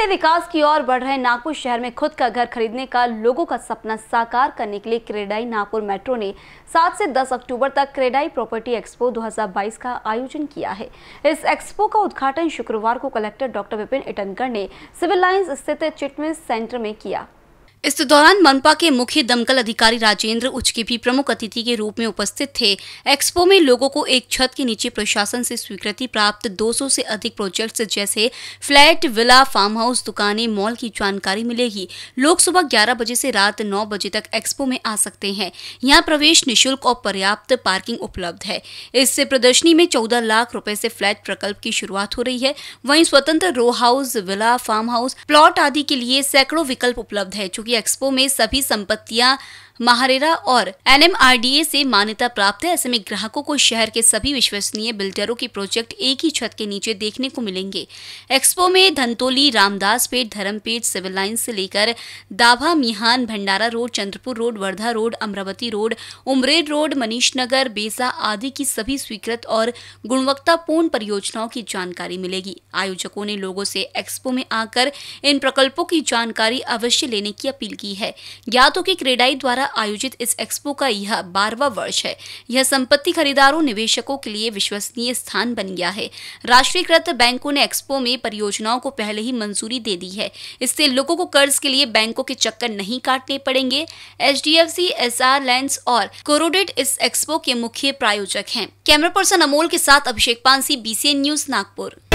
से विकास की ओर बढ़ रहे नागपुर शहर में खुद का घर खरीदने का लोगों का सपना साकार करने के लिए क्रेडाई नागपुर मेट्रो ने 7 से 10 अक्टूबर तक क्रेडाई प्रॉपर्टी एक्सपो 2022 का आयोजन किया है इस एक्सपो का उद्घाटन शुक्रवार को कलेक्टर डॉक्टर विपिन इटनकर ने सिविल लाइन्स स्थित चिटमिस सेंटर में किया इस दौरान मनपा के मुख्य दमकल अधिकारी राजेंद्र उचके भी प्रमुख अतिथि के रूप में उपस्थित थे एक्सपो में लोगों को एक छत के नीचे प्रशासन से स्वीकृति प्राप्त 200 से अधिक प्रोजेक्ट्स जैसे फ्लैट विला फार्म हाउस दुकानें मॉल की जानकारी मिलेगी लोग सुबह 11 बजे से रात 9 बजे तक एक्सपो में आ सकते हैं यहाँ प्रवेश निःशुल्क और पर्याप्त पार्किंग उपलब्ध है इस प्रदर्शनी में चौदह लाख रूपए से फ्लैट प्रकल्प की शुरुआत हो रही है वही स्वतंत्र row house villa farm house plot आदि के लिए सैकड़ों विकल्प उपलब्ध है चूंकि एक्सपो में सभी संपत्तियां महारेरा और एनएमआरडीए से मान्यता प्राप्त है ऐसे में ग्राहकों को शहर के सभी विश्वसनीय बिल्डरों के प्रोजेक्ट एक ही छत के नीचे देखने को मिलेंगे एक्सपो में Dhantoli Ramdaspeth Dharampeth civil line से लेकर Dabha Mihan Bhandara road Chandrapur road Wardha road Amravati road Umred road Manish Nagar Besa आदि की सभी स्वीकृत और गुणवत्तापूर्ण परियोजनाओं की जानकारी मिलेगी आयोजकों ने लोगों से एक्सपो में आकर इन प्रकल्पों की जानकारी अवश्य लेने की अपील की है ज्ञातों हो क्रेडाई द्वारा आयोजित इस एक्सपो का यह बारवा वर्ष है यह संपत्ति खरीदारों निवेशकों के लिए विश्वसनीय स्थान बन गया है राष्ट्रीयकृत बैंकों ने एक्सपो में परियोजनाओं को पहले ही मंजूरी दे दी है इससे लोगों को कर्ज के लिए बैंकों के चक्कर नहीं काटने पड़ेंगे H D F C S R land और कोरोडेट इस एक्सपो के मुख्य प्रायोजक है कैमरा पर्सन अमोल के साथ अभिषेक पानसी बीसीएन न्यूज नागपुर